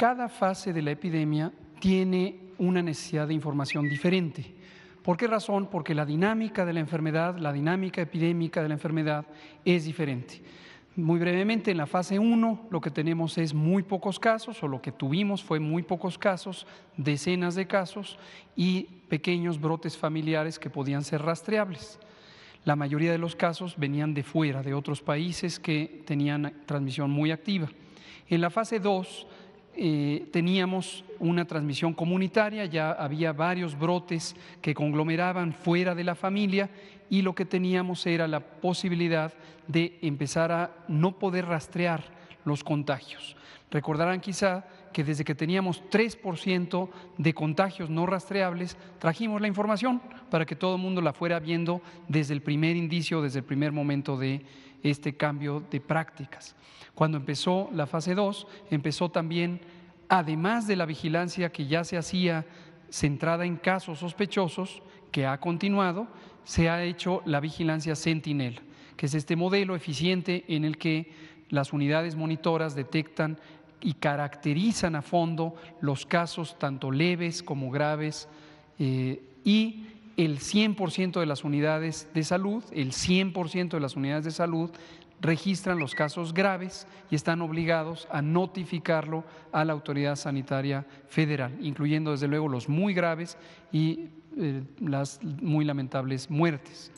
cada fase de la epidemia tiene una necesidad de información diferente. ¿Por qué razón? Porque la dinámica de la enfermedad, la dinámica epidémica de la enfermedad es diferente. Muy brevemente, en la fase 1 lo que tenemos es muy pocos casos, o lo que tuvimos fue muy pocos casos, decenas de casos y pequeños brotes familiares que podían ser rastreables. La mayoría de los casos venían de fuera, de otros países que tenían transmisión muy activa. En la fase 2 eh, teníamos una transmisión comunitaria, ya había varios brotes que conglomeraban fuera de la familia y lo que teníamos era la posibilidad de empezar a no poder rastrear los contagios. Recordarán quizá que desde que teníamos 3% de contagios no rastreables, trajimos la información para que todo el mundo la fuera viendo desde el primer indicio, desde el primer momento de este cambio de prácticas. Cuando empezó la fase 2, empezó también, además de la vigilancia que ya se hacía centrada en casos sospechosos, que ha continuado, se ha hecho la vigilancia Sentinel, que es este modelo eficiente en el que las unidades monitoras detectan y caracterizan a fondo los casos tanto leves como graves eh, y el 100% de las unidades de salud, el 100% de las unidades de salud registran los casos graves y están obligados a notificarlo a la autoridad sanitaria federal, incluyendo desde luego los muy graves y eh, las muy lamentables muertes.